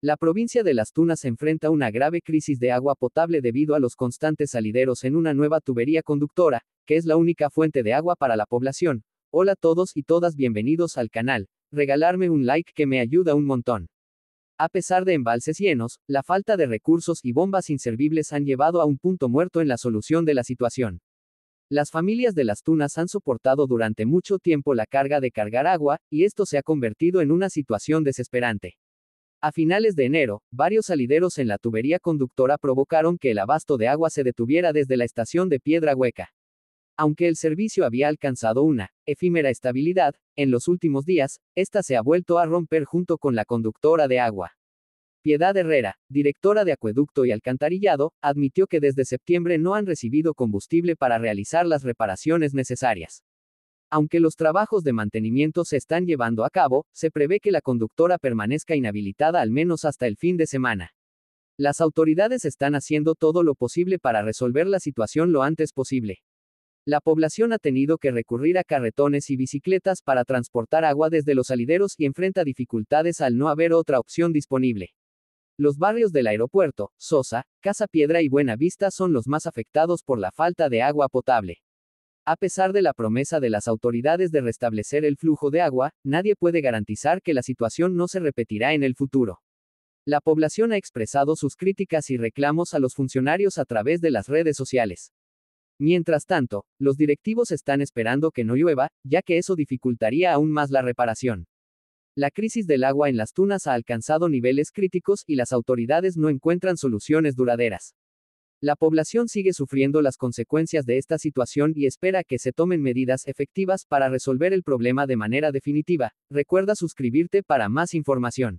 La provincia de Las Tunas enfrenta una grave crisis de agua potable debido a los constantes salideros en una nueva tubería conductora, que es la única fuente de agua para la población. Hola a todos y todas, bienvenidos al canal. Regalarme un like que me ayuda un montón. A pesar de embalses llenos, la falta de recursos y bombas inservibles han llevado a un punto muerto en la solución de la situación. Las familias de las tunas han soportado durante mucho tiempo la carga de cargar agua, y esto se ha convertido en una situación desesperante. A finales de enero, varios salideros en la tubería conductora provocaron que el abasto de agua se detuviera desde la estación de Piedra Hueca. Aunque el servicio había alcanzado una efímera estabilidad, en los últimos días, esta se ha vuelto a romper junto con la conductora de agua. Piedad Herrera, directora de Acueducto y Alcantarillado, admitió que desde septiembre no han recibido combustible para realizar las reparaciones necesarias. Aunque los trabajos de mantenimiento se están llevando a cabo, se prevé que la conductora permanezca inhabilitada al menos hasta el fin de semana. Las autoridades están haciendo todo lo posible para resolver la situación lo antes posible. La población ha tenido que recurrir a carretones y bicicletas para transportar agua desde los salideros y enfrenta dificultades al no haber otra opción disponible. Los barrios del aeropuerto, Sosa, Casa Piedra y Buena Vista son los más afectados por la falta de agua potable. A pesar de la promesa de las autoridades de restablecer el flujo de agua, nadie puede garantizar que la situación no se repetirá en el futuro. La población ha expresado sus críticas y reclamos a los funcionarios a través de las redes sociales. Mientras tanto, los directivos están esperando que no llueva, ya que eso dificultaría aún más la reparación. La crisis del agua en las tunas ha alcanzado niveles críticos y las autoridades no encuentran soluciones duraderas. La población sigue sufriendo las consecuencias de esta situación y espera que se tomen medidas efectivas para resolver el problema de manera definitiva. Recuerda suscribirte para más información.